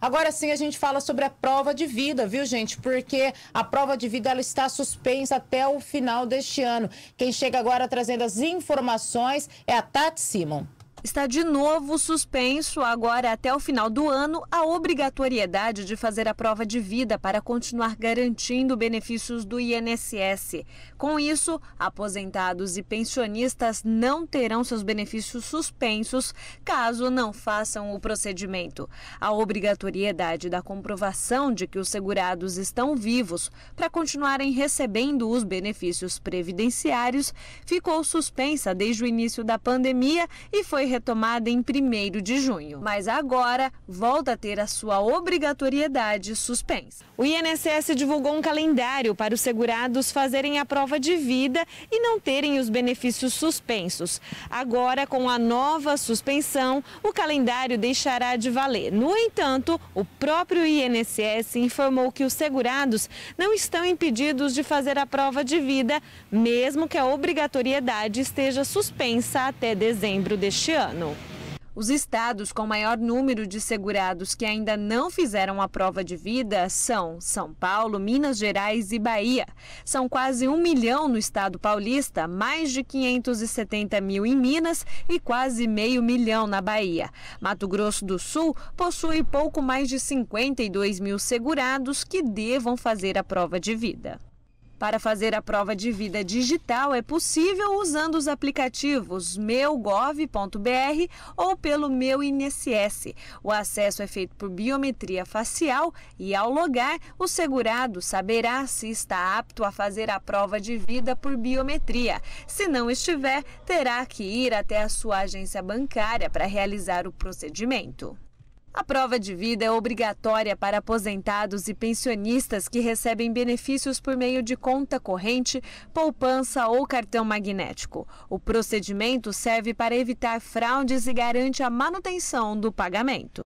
Agora sim a gente fala sobre a prova de vida, viu, gente? Porque a prova de vida ela está suspensa até o final deste ano. Quem chega agora trazendo as informações é a Tati Simon está de novo suspenso agora até o final do ano a obrigatoriedade de fazer a prova de vida para continuar garantindo benefícios do INSS. Com isso, aposentados e pensionistas não terão seus benefícios suspensos caso não façam o procedimento. A obrigatoriedade da comprovação de que os segurados estão vivos para continuarem recebendo os benefícios previdenciários ficou suspensa desde o início da pandemia e foi retomada em 1 de junho, mas agora volta a ter a sua obrigatoriedade suspensa. O INSS divulgou um calendário para os segurados fazerem a prova de vida e não terem os benefícios suspensos. Agora, com a nova suspensão, o calendário deixará de valer. No entanto, o próprio INSS informou que os segurados não estão impedidos de fazer a prova de vida, mesmo que a obrigatoriedade esteja suspensa até dezembro deste ano ano. Os estados com maior número de segurados que ainda não fizeram a prova de vida são São Paulo, Minas Gerais e Bahia. São quase um milhão no estado paulista, mais de 570 mil em Minas e quase meio milhão na Bahia. Mato Grosso do Sul possui pouco mais de 52 mil segurados que devam fazer a prova de vida. Para fazer a prova de vida digital é possível usando os aplicativos meugov.br ou pelo Meu INSS. O acesso é feito por biometria facial e ao logar, o segurado saberá se está apto a fazer a prova de vida por biometria. Se não estiver, terá que ir até a sua agência bancária para realizar o procedimento. A prova de vida é obrigatória para aposentados e pensionistas que recebem benefícios por meio de conta corrente, poupança ou cartão magnético. O procedimento serve para evitar fraudes e garante a manutenção do pagamento.